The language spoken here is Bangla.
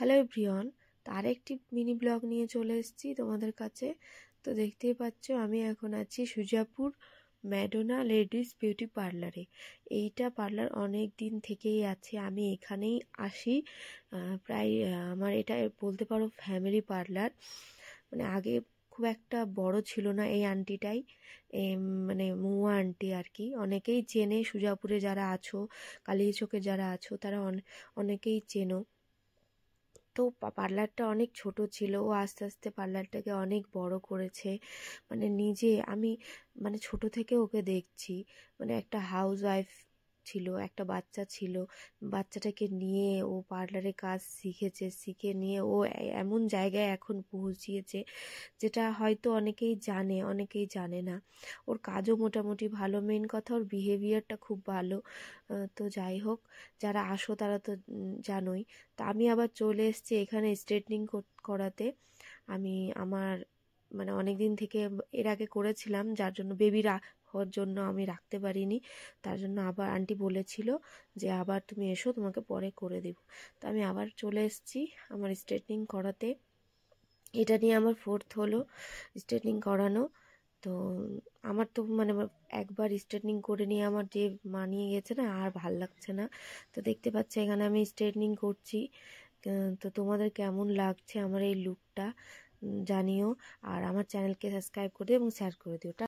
হ্যালো ব্রিয়ন তার একটি মিনি ব্লগ নিয়ে চলে এসেছি তোমাদের কাছে তো দেখতেই পাচ্ছ আমি এখন আছি সুজাপুর ম্যাডোনা লেডিস বিউটি পার্লারে এইটা পার্লার অনেক দিন থেকেই আছে আমি এখানেই আসি প্রায় আমার এটা বলতে পারো ফ্যামিলি পার্লার মানে আগে খুব একটা বড় ছিল না এই আন্টিটাই মানে মুয়া আন্টি আর কি অনেকেই চেনে সুজাপুরে যারা আছো কালিয়াচকে যারা আছো তারা অনেকেই চেনো তো পার্লারটা অনেক ছোট ছিল ও আস্তে আস্তে পার্লারটাকে অনেক বড় করেছে মানে নিজে আমি মানে ছোট থেকে ওকে দেখছি মানে একটা হাউস ওয়াইফ ছিল একটা বাচ্চা ছিল বাচ্চাটাকে নিয়ে ও পার্লারে কাজ শিখেছে শিখে নিয়ে ও এমন জায়গায় এখন পৌঁছিয়েছে যেটা হয়তো অনেকেই জানে অনেকেই জানে না ওর কাজও মোটামুটি ভালো মেন কথা ওর বিহেভিয়ারটা খুব ভালো তো যাই হোক যারা আসো তারা তো জানোই তা আমি আবার চলে এসছি এখানে স্ট্রেটনিং করাতে আমি আমার মানে অনেক দিন থেকে এর আগে করেছিলাম যার জন্য বেবিরা হওয়ার জন্য আমি রাখতে পারিনি তার জন্য আবার আন্টি বলেছিল যে আবার তুমি এসো তোমাকে পরে করে দেব তো আমি আবার চলে এসেছি আমার স্ট্রেটনিং করাতে এটা নিয়ে আমার ফোর্থ হলো স্ট্রেটনিং করানো তো আমার তো মানে একবার স্ট্রেটনিং করে নিয়ে আমার যে মানিয়ে গেছে না আর ভাল লাগছে না তো দেখতে পাচ্ছি এখানে আমি স্ট্রেটনিং করছি তো তোমাদের কেমন লাগছে আমার এই লুকটা জানিও আর আমার চ্যানেলকে সাবস্ক্রাইব করে দিও এবং শেয়ার করে দিও